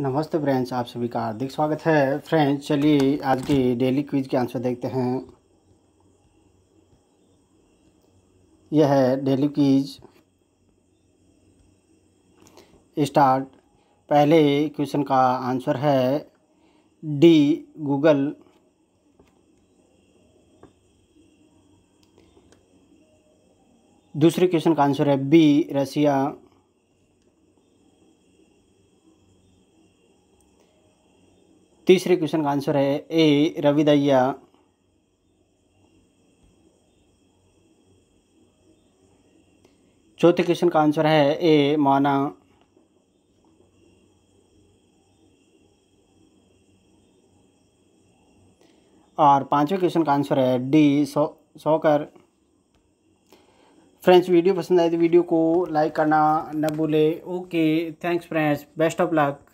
नमस्ते फ्रेंड्स आप सभी का हार्दिक स्वागत है फ्रेंड्स चलिए आज की डेली क्विज के आंसर देखते हैं यह है डेली क्विज स्टार्ट पहले क्वेश्चन का आंसर है डी गूगल दूसरे क्वेश्चन का आंसर है बी रसिया तीसरे क्वेश्चन का आंसर है ए रविदैया चौथे क्वेश्चन का आंसर है ए माना और पांचवें क्वेश्चन का आंसर है डी सो सोकर फ्रेंड्स वीडियो पसंद आए तो वीडियो को लाइक करना न भूले okay thanks friends best of luck